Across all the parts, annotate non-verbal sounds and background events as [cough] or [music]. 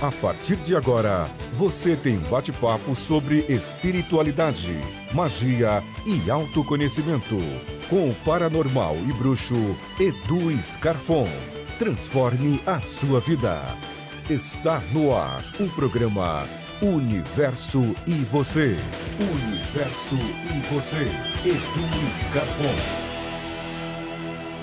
A partir de agora, você tem um bate-papo sobre espiritualidade, magia e autoconhecimento com o paranormal e bruxo Edu Scarfon. Transforme a sua vida. Está no ar o programa Universo e Você. Universo e Você. Edu Scarfon.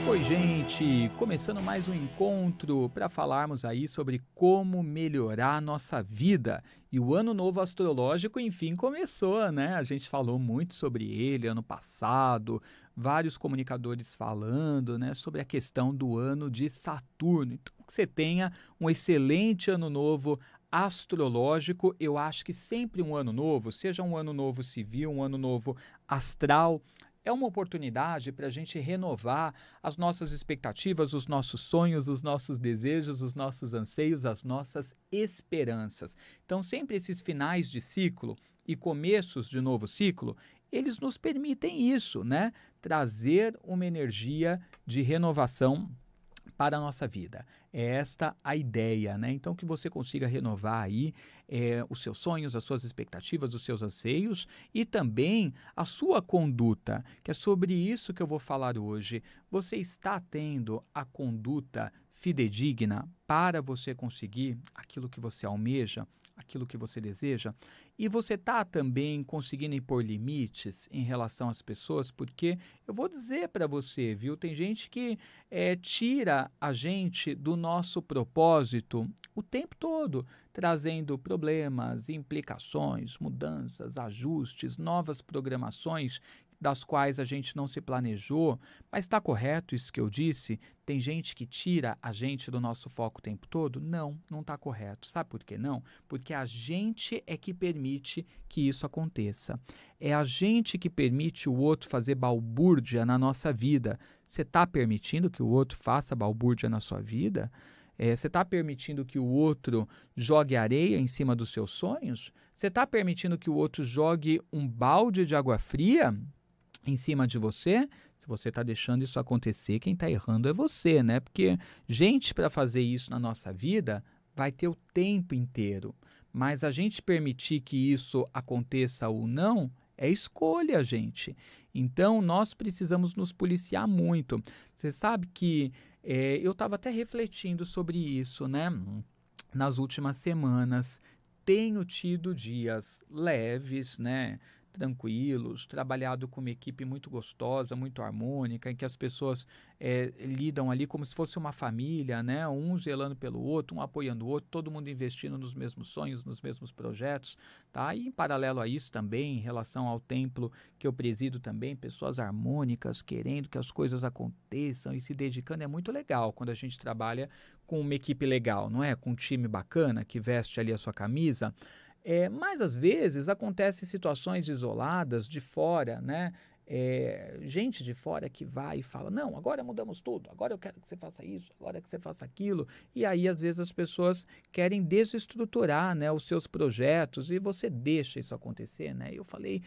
Oi, gente! Começando mais um encontro para falarmos aí sobre como melhorar a nossa vida. E o ano novo astrológico, enfim, começou, né? A gente falou muito sobre ele ano passado, vários comunicadores falando, né, sobre a questão do ano de Saturno. Então, que você tenha um excelente ano novo astrológico, eu acho que sempre um ano novo, seja um ano novo civil, um ano novo astral, é uma oportunidade para a gente renovar as nossas expectativas, os nossos sonhos, os nossos desejos, os nossos anseios, as nossas esperanças. Então, sempre esses finais de ciclo e começos de novo ciclo, eles nos permitem isso, né? Trazer uma energia de renovação para a nossa vida. É esta a ideia, né? Então que você consiga renovar aí é, os seus sonhos, as suas expectativas, os seus anseios e também a sua conduta, que é sobre isso que eu vou falar hoje. Você está tendo a conduta fidedigna para você conseguir aquilo que você almeja, aquilo que você deseja. E você tá também conseguindo impor limites em relação às pessoas, porque eu vou dizer para você, viu? Tem gente que é, tira a gente do nosso propósito o tempo todo, trazendo problemas, implicações, mudanças, ajustes, novas programações das quais a gente não se planejou, mas está correto isso que eu disse? Tem gente que tira a gente do nosso foco o tempo todo? Não, não está correto. Sabe por que não? Porque a gente é que permite que isso aconteça. É a gente que permite o outro fazer balbúrdia na nossa vida. Você está permitindo que o outro faça balbúrdia na sua vida? É, você está permitindo que o outro jogue areia em cima dos seus sonhos? Você está permitindo que o outro jogue um balde de água fria em cima de você, se você está deixando isso acontecer, quem está errando é você, né? Porque gente para fazer isso na nossa vida vai ter o tempo inteiro. Mas a gente permitir que isso aconteça ou não é escolha, gente. Então nós precisamos nos policiar muito. Você sabe que é, eu estava até refletindo sobre isso, né? Nas últimas semanas tenho tido dias leves, né? tranquilos, trabalhado com uma equipe muito gostosa, muito harmônica, em que as pessoas é, lidam ali como se fosse uma família, né? um zelando pelo outro, um apoiando o outro, todo mundo investindo nos mesmos sonhos, nos mesmos projetos. Tá? E em paralelo a isso também, em relação ao templo que eu presido também, pessoas harmônicas, querendo que as coisas aconteçam e se dedicando, é muito legal quando a gente trabalha com uma equipe legal, não é? Com um time bacana que veste ali a sua camisa. É, mas às vezes acontecem situações isoladas de fora, né? É, gente de fora que vai e fala: não, agora mudamos tudo, agora eu quero que você faça isso, agora que você faça aquilo. E aí, às vezes, as pessoas querem desestruturar né, os seus projetos e você deixa isso acontecer. Né? Eu falei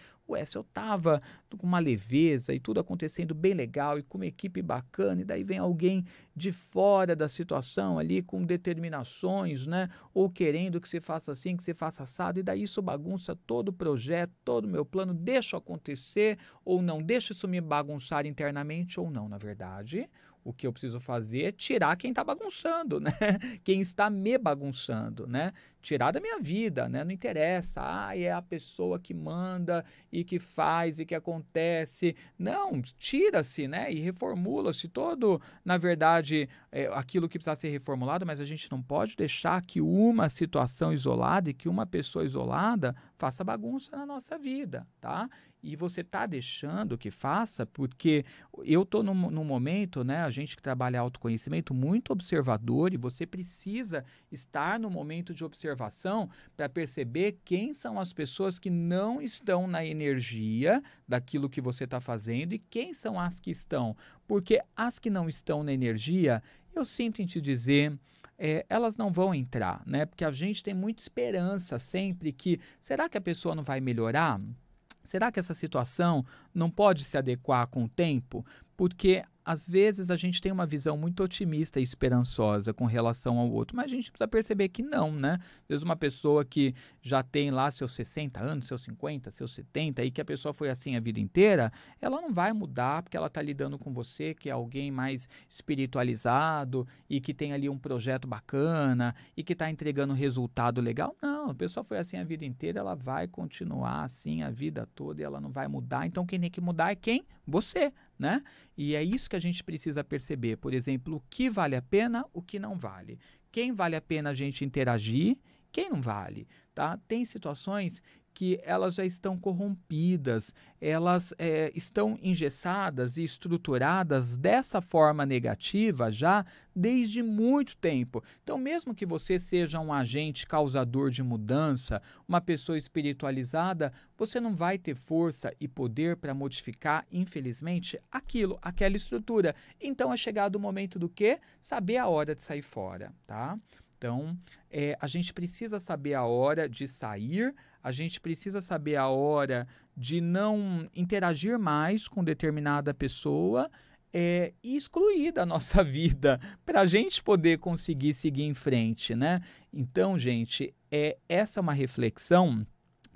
se eu tava com uma leveza e tudo acontecendo bem legal e com uma equipe bacana, e daí vem alguém de fora da situação ali com determinações, né? Ou querendo que se faça assim, que se faça assado, e daí isso bagunça todo o projeto, todo o meu plano, deixa acontecer ou não, deixa isso me bagunçar internamente ou não, na verdade. O que eu preciso fazer é tirar quem está bagunçando, né? [laughs] Quem está me bagunçando, né? Tirar da minha vida, né? Não interessa. Ah, é a pessoa que manda e que faz e que acontece. Não, tira-se, né? E reformula-se todo, na verdade, é, aquilo que precisa ser reformulado, mas a gente não pode deixar que uma situação isolada e que uma pessoa isolada faça bagunça na nossa vida, tá? e você está deixando que faça, porque eu estou num, num, momento, né, a gente que trabalha autoconhecimento, muito observador, e você precisa estar no momento de observação para perceber quem são as pessoas que não estão na energia daquilo que você está fazendo e quem são as que estão. Porque as que não estão na energia, eu sinto em te dizer. É, elas não vão entrar, né? Porque a gente tem muita esperança sempre que será que a pessoa não vai melhorar? Será que essa situação não pode se adequar com o tempo? Porque às vezes a gente tem uma visão muito otimista e esperançosa com relação ao outro, mas a gente precisa perceber que não, né? Às uma pessoa que já tem lá seus 60 anos, seus 50, seus 70 e que a pessoa foi assim a vida inteira, ela não vai mudar porque ela está lidando com você, que é alguém mais espiritualizado e que tem ali um projeto bacana e que está entregando resultado legal. Não, a pessoa foi assim a vida inteira, ela vai continuar assim a vida toda e ela não vai mudar. Então quem tem que mudar é quem? Você né? E é isso que a gente precisa perceber, por exemplo, o que vale a pena, o que não vale. Quem vale a pena a gente interagir, quem não vale, tá? Tem situações que elas já estão corrompidas, elas é, estão engessadas e estruturadas dessa forma negativa já desde muito tempo. Então, mesmo que você seja um agente causador de mudança, uma pessoa espiritualizada, você não vai ter força e poder para modificar, infelizmente, aquilo, aquela estrutura. Então, é chegado o momento do quê? Saber a hora de sair fora, tá? Então, é, a gente precisa saber a hora de sair, a gente precisa saber a hora de não interagir mais com determinada pessoa é, e excluir da nossa [laughs] vida para a gente poder conseguir seguir em frente, né? Então, gente, é essa é uma reflexão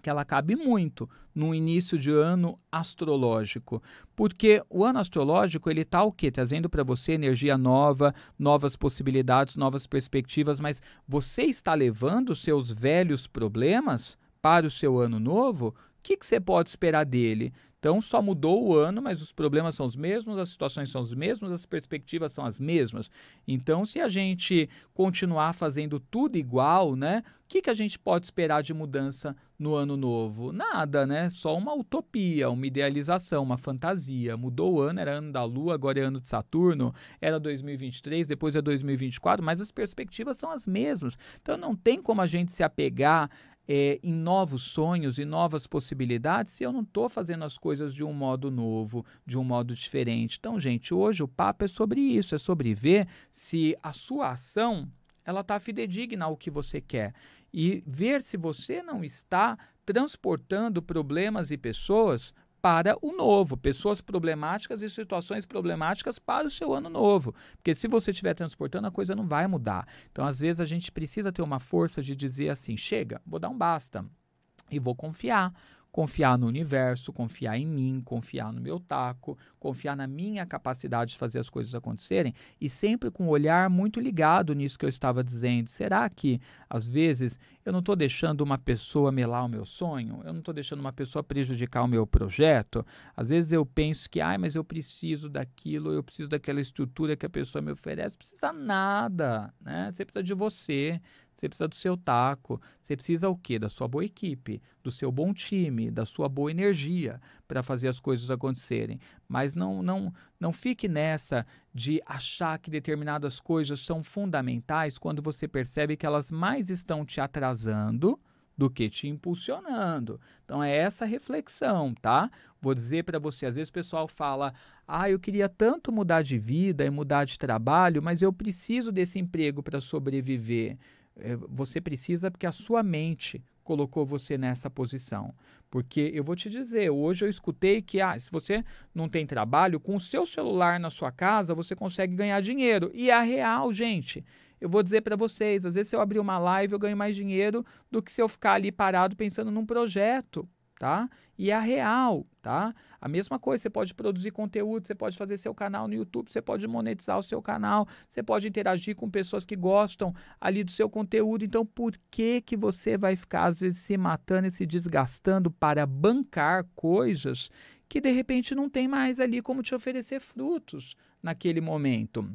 que ela cabe muito no início de ano astrológico, porque o ano astrológico ele tá o que Trazendo para você energia nova, novas possibilidades, novas perspectivas, mas você está levando seus velhos problemas para o seu ano novo, o que, que você pode esperar dele? Então, só mudou o ano, mas os problemas são os mesmos, as situações são as mesmas, as perspectivas são as mesmas. Então, se a gente continuar fazendo tudo igual, né? O que, que a gente pode esperar de mudança no ano novo? Nada, né? Só uma utopia, uma idealização, uma fantasia. Mudou o ano, era ano da Lua, agora é ano de Saturno, era 2023, depois é 2024, mas as perspectivas são as mesmas. Então, não tem como a gente se apegar é, em novos sonhos e novas possibilidades se eu não estou fazendo as coisas de um modo novo, de um modo diferente? Então, gente, hoje o papo é sobre isso, é sobre ver se a sua ação ela está fidedigna ao que você quer e ver se você não está transportando problemas e pessoas para o novo, pessoas problemáticas e situações problemáticas para o seu ano novo. Porque se você estiver transportando, a coisa não vai mudar. Então, às vezes, a gente precisa ter uma força de dizer assim: chega, vou dar um basta e vou confiar confiar no universo, confiar em mim, confiar no meu taco, confiar na minha capacidade de fazer as coisas acontecerem e sempre com um olhar muito ligado nisso que eu estava dizendo. Será que, às vezes, eu não estou deixando uma pessoa melar o meu sonho? Eu não estou deixando uma pessoa prejudicar o meu projeto? Às vezes eu penso que, ai, mas eu preciso daquilo, eu preciso daquela estrutura que a pessoa me oferece. Não precisa nada, né? Você precisa de você, você precisa do seu taco, você precisa o quê? Da sua boa equipe, do seu bom time, da sua boa energia para fazer as coisas acontecerem. Mas não, não, não fique nessa de achar que determinadas coisas são fundamentais quando você percebe que elas mais estão te atrasando do que te impulsionando. Então é essa reflexão, tá? Vou dizer para você, às vezes o pessoal fala: "Ah, eu queria tanto mudar de vida e mudar de trabalho, mas eu preciso desse emprego para sobreviver". É, você precisa porque a sua mente colocou você nessa posição. Porque eu vou te dizer, hoje eu escutei que ah, se você não tem trabalho, com o seu celular na sua casa você consegue ganhar dinheiro. E a é real, gente, eu vou dizer para vocês, às vezes se eu abrir uma live eu ganho mais dinheiro do que se eu ficar ali parado pensando num projeto tá? E é a real, tá? A mesma coisa, você pode produzir conteúdo, você pode fazer seu canal no YouTube, você pode monetizar o seu canal, você pode interagir com pessoas que gostam ali do seu conteúdo. Então, por que que você vai ficar às vezes se matando e se desgastando para bancar coisas que de repente não tem mais ali como te oferecer frutos naquele momento?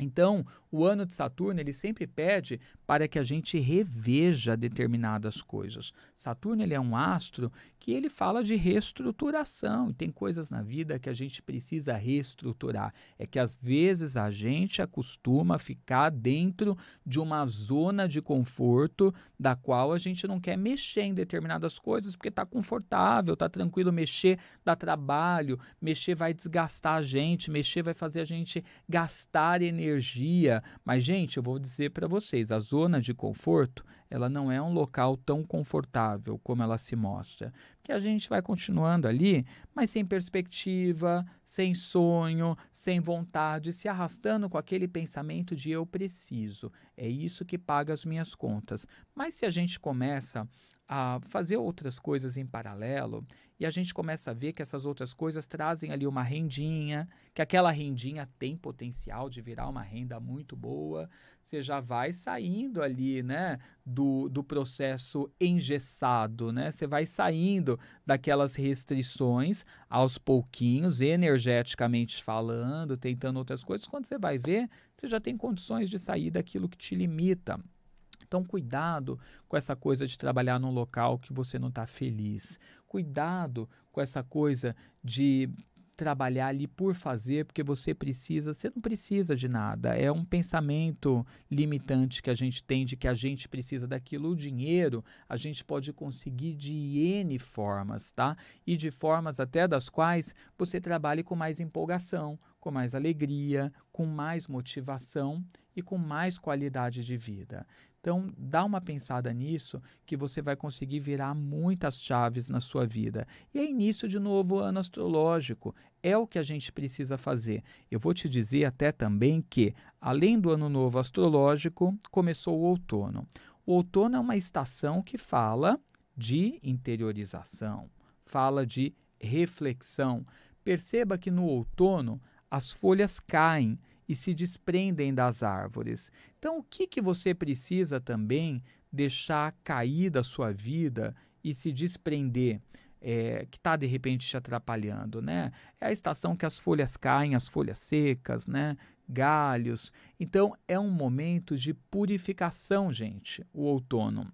Então, o ano de Saturno, ele sempre pede para que a gente reveja determinadas coisas. Saturno ele é um astro que ele fala de reestruturação e tem coisas na vida que a gente precisa reestruturar. É que às vezes a gente acostuma ficar dentro de uma zona de conforto da qual a gente não quer mexer em determinadas coisas porque está confortável, está tranquilo mexer dá trabalho, mexer vai desgastar a gente, mexer vai fazer a gente gastar energia. Mas gente, eu vou dizer para vocês, as zona de conforto, ela não é um local tão confortável como ela se mostra. Porque a gente vai continuando ali, mas sem perspectiva, sem sonho, sem vontade, se arrastando com aquele pensamento de eu preciso, é isso que paga as minhas contas. Mas se a gente começa a fazer outras coisas em paralelo e a gente começa a ver que essas outras coisas trazem ali uma rendinha, que aquela rendinha tem potencial de virar uma renda muito boa. Você já vai saindo ali, né, do, do processo engessado, né? Você vai saindo daquelas restrições aos pouquinhos, energeticamente falando, tentando outras coisas. Quando você vai ver, você já tem condições de sair daquilo que te limita. Então, cuidado com essa coisa de trabalhar num local que você não está feliz. Cuidado com essa coisa de trabalhar ali por fazer, porque você precisa, você não precisa de nada. É um pensamento limitante que a gente tem de que a gente precisa daquilo. O dinheiro a gente pode conseguir de N formas, tá? E de formas até das quais você trabalhe com mais empolgação, com mais alegria, com mais motivação e com mais qualidade de vida. Então, dá uma pensada nisso que você vai conseguir virar muitas chaves na sua vida. E é início de novo ano astrológico. É o que a gente precisa fazer. Eu vou te dizer até também que, além do ano novo astrológico, começou o outono. O outono é uma estação que fala de interiorização, fala de reflexão. Perceba que no outono as folhas caem e se desprendem das árvores. Então, o que, que você precisa também deixar cair da sua vida e se desprender? É, que está de repente te atrapalhando, né? É a estação que as folhas caem, as folhas secas, né? Galhos. Então é um momento de purificação, gente. O outono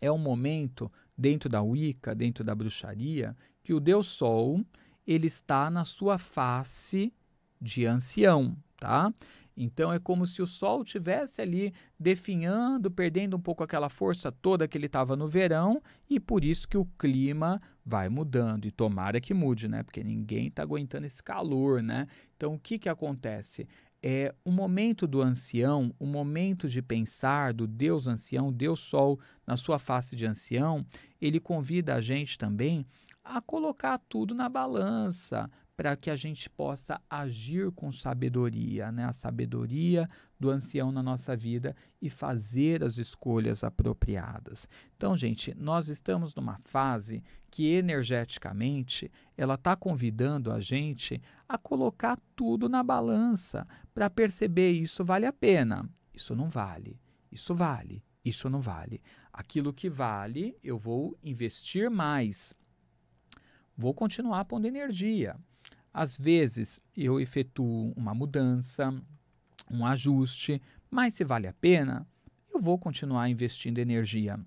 é um momento dentro da Wicca, dentro da bruxaria, que o Deus Sol ele está na sua face de ancião, tá? Então é como se o sol tivesse ali definhando, perdendo um pouco aquela força toda que ele estava no verão e por isso que o clima vai mudando e tomara que mude, né? Porque ninguém está aguentando esse calor, né? Então o que que acontece? É o momento do ancião, o momento de pensar do Deus ancião, Deus sol na sua face de ancião, ele convida a gente também a colocar tudo na balança, para que a gente possa agir com sabedoria, né? a sabedoria do ancião na nossa vida e fazer as escolhas apropriadas. Então, gente, nós estamos numa fase que energeticamente ela está convidando a gente a colocar tudo na balança para perceber isso vale a pena, isso não vale, isso vale, isso não vale. Aquilo que vale, eu vou investir mais. Vou continuar pondo energia às vezes eu efetuo uma mudança, um ajuste, mas se vale a pena, eu vou continuar investindo energia.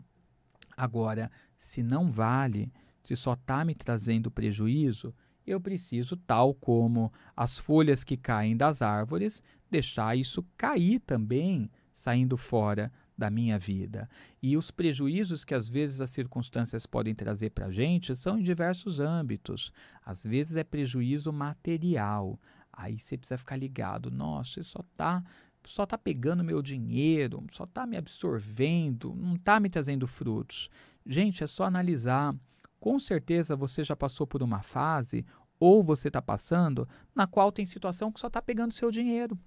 Agora, se não vale, se só está me trazendo prejuízo, eu preciso, tal como as folhas que caem das árvores, deixar isso cair também, saindo fora da minha vida. E os prejuízos que às vezes as circunstâncias podem trazer para a gente são em diversos âmbitos. Às vezes é prejuízo material. Aí você precisa ficar ligado. Nossa, isso só está só tá pegando meu dinheiro, só está me absorvendo, não está me trazendo frutos. Gente, é só analisar. Com certeza você já passou por uma fase ou você está passando na qual tem situação que só está pegando seu dinheiro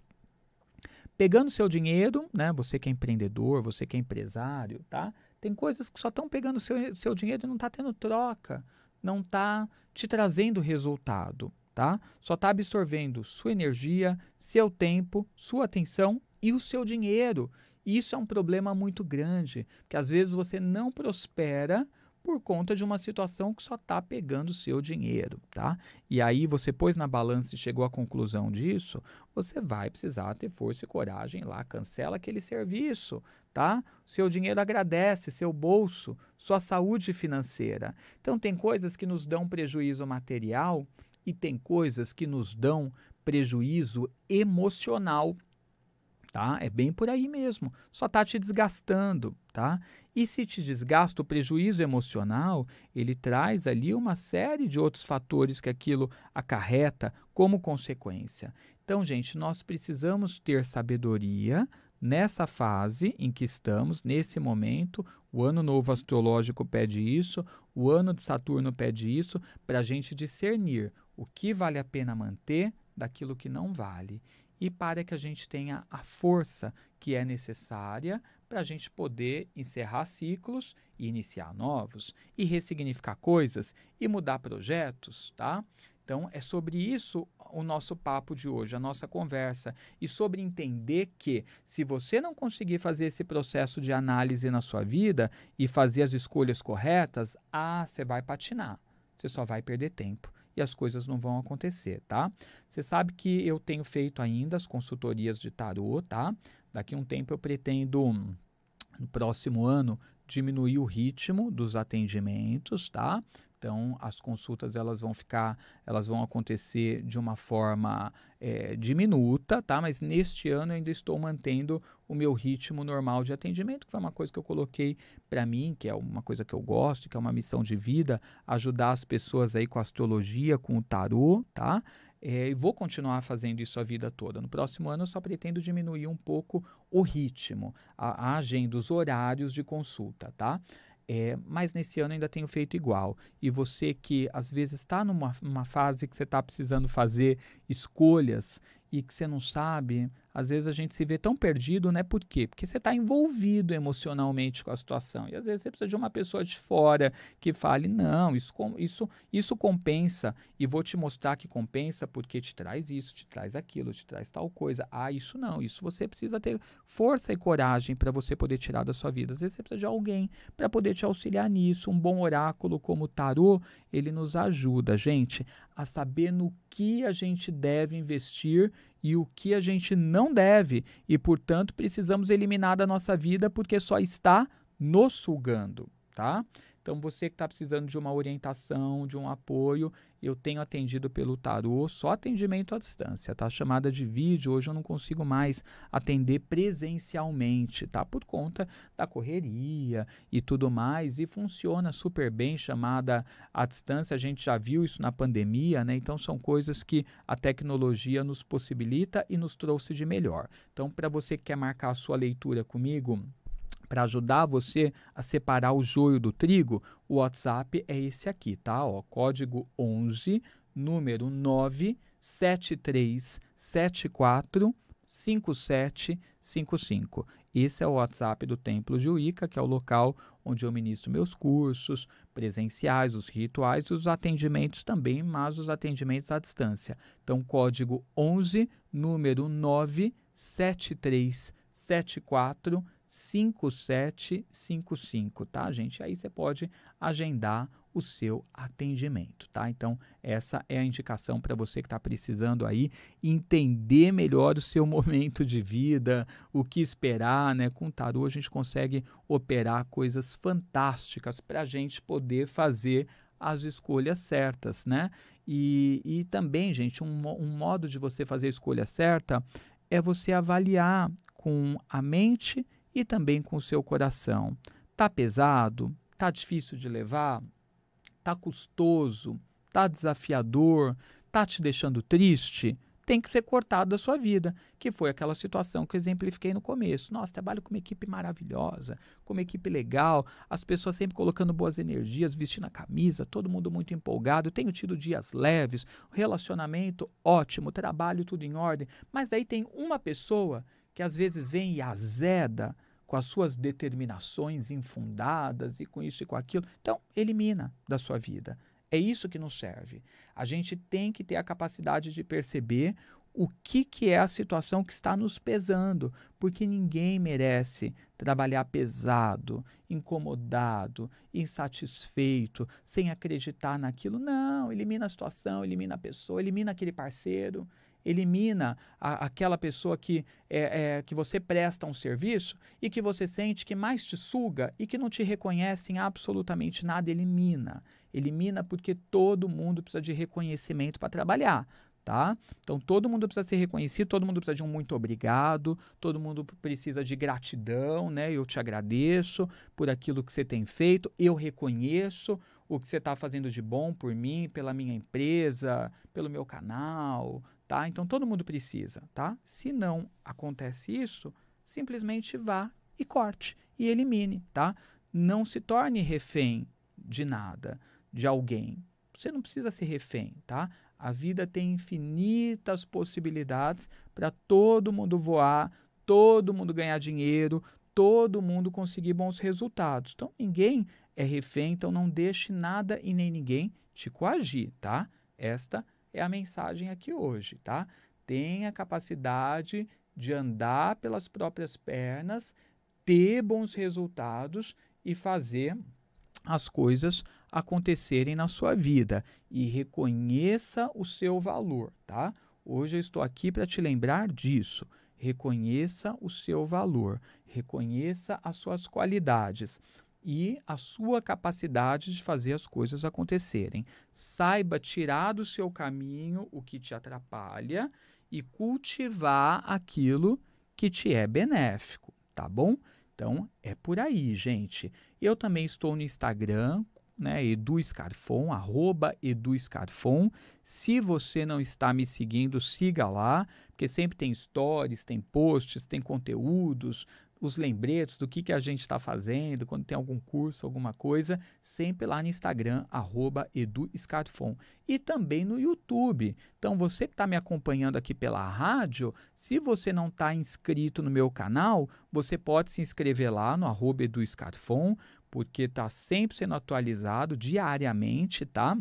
pegando seu dinheiro, né? Você que é empreendedor, você que é empresário, tá? Tem coisas que só estão pegando seu, seu dinheiro e não está tendo troca, não está te trazendo resultado, tá? Só está absorvendo sua energia, seu tempo, sua atenção e o seu dinheiro. Isso é um problema muito grande, porque às vezes você não prospera por conta de uma situação que só está pegando o seu dinheiro, tá? E aí você pôs na balança e chegou à conclusão disso, você vai precisar ter força e coragem lá, cancela aquele serviço, tá? Seu dinheiro agradece, seu bolso, sua saúde financeira. Então tem coisas que nos dão prejuízo material e tem coisas que nos dão prejuízo emocional tá? É bem por aí mesmo. Só está te desgastando, tá? E se te desgasta o prejuízo emocional, ele traz ali uma série de outros fatores que aquilo acarreta como consequência. Então, gente, nós precisamos ter sabedoria nessa fase em que estamos, nesse momento. O ano novo astrológico pede isso, o ano de Saturno pede isso, para a gente discernir o que vale a pena manter daquilo que não vale e para que a gente tenha a força que é necessária para a gente poder encerrar ciclos e iniciar novos e ressignificar coisas e mudar projetos, tá? Então é sobre isso o nosso papo de hoje, a nossa conversa e sobre entender que se você não conseguir fazer esse processo de análise na sua vida e fazer as escolhas corretas, ah, você vai patinar. Você só vai perder tempo e as coisas não vão acontecer, tá? Você sabe que eu tenho feito ainda as consultorias de tarô, tá? Daqui um tempo eu pretendo, no próximo ano, diminuir o ritmo dos atendimentos, tá? Então, as consultas elas vão ficar, elas vão acontecer de uma forma é, diminuta, tá? Mas neste ano eu ainda estou mantendo o meu ritmo normal de atendimento, que foi uma coisa que eu coloquei para mim, que é uma coisa que eu gosto, que é uma missão de vida, ajudar as pessoas aí com a astrologia, com o tarô, tá? É, e vou continuar fazendo isso a vida toda. No próximo ano eu só pretendo diminuir um pouco o ritmo, a, a agenda, os horários de consulta, tá? É, mas nesse ano ainda tenho feito igual. E você que às vezes está numa fase que você está precisando fazer escolhas e que você não sabe, às vezes a gente se vê tão perdido, né? Por quê? Porque você está envolvido emocionalmente com a situação. E às vezes você precisa de uma pessoa de fora que fale: não, isso, isso, isso compensa. E vou te mostrar que compensa porque te traz isso, te traz aquilo, te traz tal coisa. Ah, isso não. Isso você precisa ter força e coragem para você poder tirar da sua vida. Às vezes você precisa de alguém para poder te auxiliar nisso. Um bom oráculo como o tarô, ele nos ajuda, gente, a saber no que a gente deve investir e o que a gente não deve e, portanto, precisamos eliminar da nossa vida porque só está nos sugando, tá? Então, você que está precisando de uma orientação, de um apoio, eu tenho atendido pelo tarô, só atendimento à distância, tá? Chamada de vídeo, hoje eu não consigo mais atender presencialmente, tá? Por conta da correria e tudo mais, e funciona super bem chamada à distância, a gente já viu isso na pandemia, né? Então, são coisas que a tecnologia nos possibilita e nos trouxe de melhor. Então, para você que quer marcar a sua leitura comigo, para ajudar você a separar o joio do trigo, o WhatsApp é esse aqui, tá? Ó, código 11, número 973745755. Esse é o WhatsApp do Templo de Uíca, que é o local onde eu ministro meus cursos presenciais, os rituais e os atendimentos também, mas os atendimentos à distância. Então, código 11, número 97374 5755, tá, gente? Aí você pode agendar o seu atendimento, tá? Então, essa é a indicação para você que está precisando aí entender melhor o seu [laughs] momento de vida, o que esperar, né? Com o tarô a gente consegue operar coisas fantásticas para a gente poder fazer as escolhas certas, né? E, e também, gente, um, um modo de você fazer a escolha certa é você avaliar com a mente e também com o seu coração. Tá pesado? Tá difícil de levar? Tá custoso? Tá desafiador? Tá te deixando triste? Tem que ser cortado da sua vida, que foi aquela situação que eu exemplifiquei no começo. Nossa, trabalho com uma equipe maravilhosa, com uma equipe legal, as pessoas sempre colocando boas energias, vestindo a camisa, todo mundo muito empolgado. Tenho tido dias leves, relacionamento ótimo, trabalho tudo em ordem. Mas aí tem uma pessoa que às vezes vem e azeda com as suas determinações infundadas e com isso e com aquilo. Então, elimina da sua vida. É isso que nos serve. A gente tem que ter a capacidade de perceber o que, que é a situação que está nos pesando, porque ninguém merece trabalhar pesado, incomodado, insatisfeito, sem acreditar naquilo. Não, elimina a situação, elimina a pessoa, elimina aquele parceiro, elimina a, aquela pessoa que, é, é, que você presta um serviço e que você sente que mais te suga e que não te reconhece em absolutamente nada, elimina. Elimina porque todo mundo precisa de reconhecimento para trabalhar. Tá? Então todo mundo precisa ser reconhecido, todo mundo precisa de um muito obrigado, todo mundo precisa de gratidão, né? Eu te agradeço por aquilo que você tem feito, eu reconheço o que você está fazendo de bom por mim, pela minha empresa, pelo meu canal, tá? Então todo mundo precisa, tá? Se não acontece isso, simplesmente vá e corte e elimine, tá? Não se torne refém de nada, de alguém. Você não precisa ser refém, tá? A vida tem infinitas possibilidades para todo mundo voar, todo mundo ganhar dinheiro, todo mundo conseguir bons resultados. Então ninguém é refém, então não deixe nada e nem ninguém te coagir, tá? Esta é é a mensagem aqui hoje, tá? Tenha capacidade de andar pelas próprias pernas, ter bons resultados e fazer as coisas acontecerem na sua vida e reconheça o seu valor, tá? Hoje eu estou aqui para te lembrar disso. Reconheça o seu valor, reconheça as suas qualidades e a sua capacidade de fazer as coisas acontecerem. Saiba tirar do seu caminho o que te atrapalha e cultivar aquilo que te é benéfico, tá bom? Então é por aí, gente. Eu também estou no Instagram, né, Edu Scarfon, arroba Edu Scarfon. Se você não está me seguindo, siga lá, porque sempre tem stories, tem posts, tem conteúdos, os lembretes do que, que a gente está fazendo, quando tem algum curso, alguma coisa, sempre lá no Instagram, arroba E também no YouTube. Então, você que está me acompanhando aqui pela rádio, se você não está inscrito no meu canal, você pode se inscrever lá no arroba porque está sempre sendo atualizado diariamente, tá?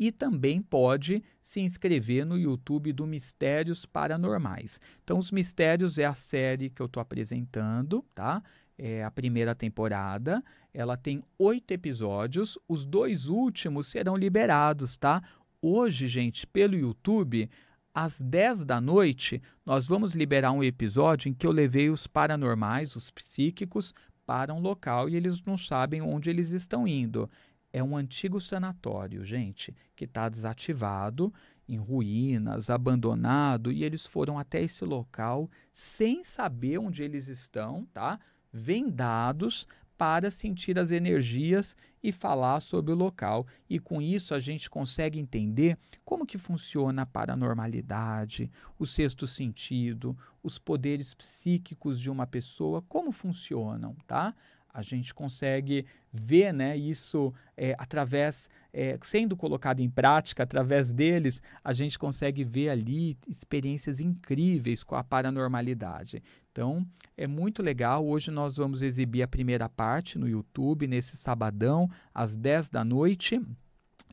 e também pode se inscrever no YouTube do Mistérios Paranormais. Então, os Mistérios é a série que eu estou apresentando, tá? É a primeira temporada. Ela tem oito episódios. Os dois últimos serão liberados, tá? Hoje, gente, pelo YouTube, às 10 da noite, nós vamos liberar um episódio em que eu levei os paranormais, os psíquicos, para um local e eles não sabem onde eles estão indo é um antigo sanatório, gente, que está desativado, em ruínas, abandonado, e eles foram até esse local sem saber onde eles estão, tá? Vendados para sentir as energias e falar sobre o local. E com isso a gente consegue entender como que funciona a paranormalidade, o sexto sentido, os poderes psíquicos de uma pessoa, como funcionam, tá? a gente consegue ver né, isso é, através, é, sendo colocado em prática, através deles, a gente consegue ver ali experiências incríveis com a paranormalidade. Então, é muito legal. Hoje nós vamos exibir a primeira parte no YouTube, nesse sabadão, às 10 da noite.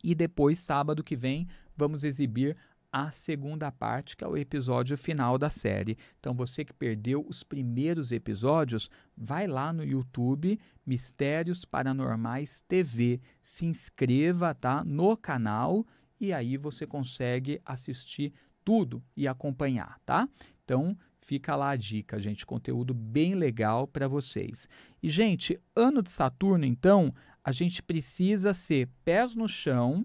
E depois, sábado que vem, vamos exibir a segunda parte, que é o episódio final da série. Então, você que perdeu os primeiros episódios, vai lá no YouTube Mistérios Paranormais TV, se inscreva, tá, no canal e aí você consegue assistir tudo e acompanhar, tá? Então, fica lá a dica, gente, conteúdo bem legal para vocês. E gente, ano de Saturno, então, a gente precisa ser pés no chão,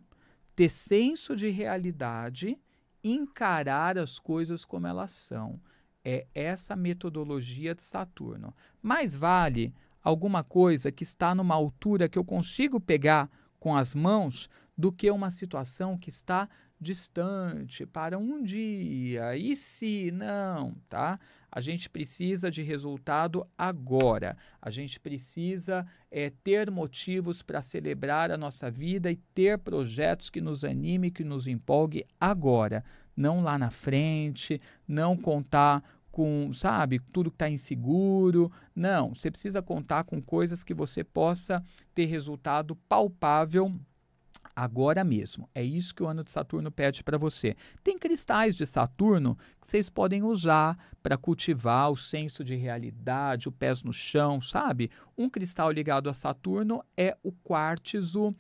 ter senso de realidade encarar as coisas como elas são. É essa metodologia de Saturno. Mais vale alguma coisa que está numa altura que eu consigo pegar com as mãos do que uma situação que está distante para um dia. E se não, tá? A gente precisa de resultado agora. A gente precisa é, ter motivos para celebrar a nossa vida e ter projetos que nos anime, que nos empolgue agora. Não lá na frente, não contar com, sabe, tudo que está inseguro. Não, você precisa contar com coisas que você possa ter resultado palpável agora mesmo. É isso que o ano de Saturno pede para você. Tem cristais de Saturno que vocês podem usar para cultivar o senso de realidade, o pés no chão, sabe? Um cristal ligado a Saturno é o quartzo.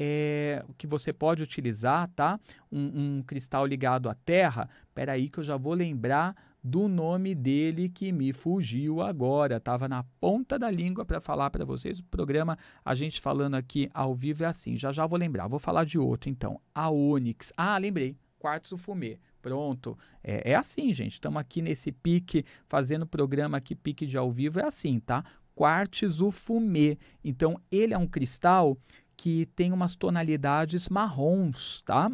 É, que você pode utilizar, tá? Um, um cristal ligado à Terra. Espera aí que eu já vou lembrar do nome dele que me fugiu agora. Estava na ponta da língua para falar para vocês. O programa, a gente falando aqui ao vivo é assim. Já já vou lembrar. Vou falar de outro então. A Onyx. Ah, lembrei. Quartzo Fumê. Pronto. É, é assim, gente. Estamos aqui nesse pique, fazendo programa aqui, pique de ao vivo. É assim, tá? Quartzo Fumê. Então, ele é um cristal que tem umas tonalidades marrons, tá?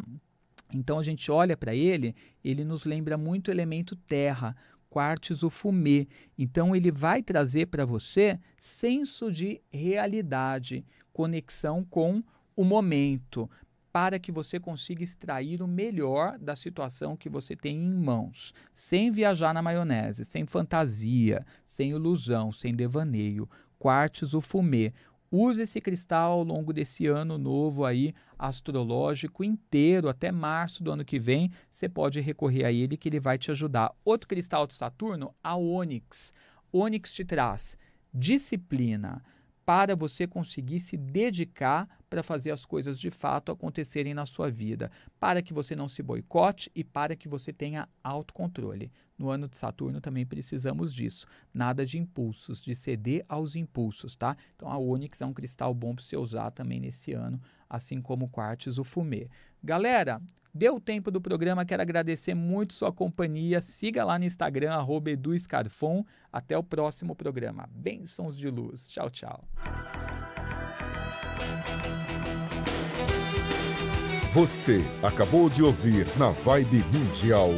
Então a gente olha para ele, ele nos lembra muito o elemento terra, quartzo o fumê. Então ele vai trazer para você senso de realidade, conexão com o momento, para que você consiga extrair o melhor da situação que você tem em mãos, sem viajar na maionese, sem fantasia, sem ilusão, sem devaneio. Quartzo o fumê, Use esse cristal ao longo desse ano novo aí, astrológico inteiro, até março do ano que vem, você pode recorrer a ele que ele vai te ajudar. Outro cristal de Saturno, a Ônix. Ônix te traz disciplina para você conseguir se dedicar para fazer as coisas de fato acontecerem na sua vida, para que você não se boicote e para que você tenha autocontrole. No ano de Saturno também precisamos disso. Nada de impulsos, de ceder aos impulsos, tá? Então a Onyx é um cristal bom para você usar também nesse ano, assim como o Quartz, o Fumê. Galera, deu tempo do programa, quero agradecer muito sua companhia. Siga lá no Instagram, EduScarfon. Até o próximo programa. Bênçãos de luz. Tchau, tchau. Você acabou de ouvir na Vibe Mundial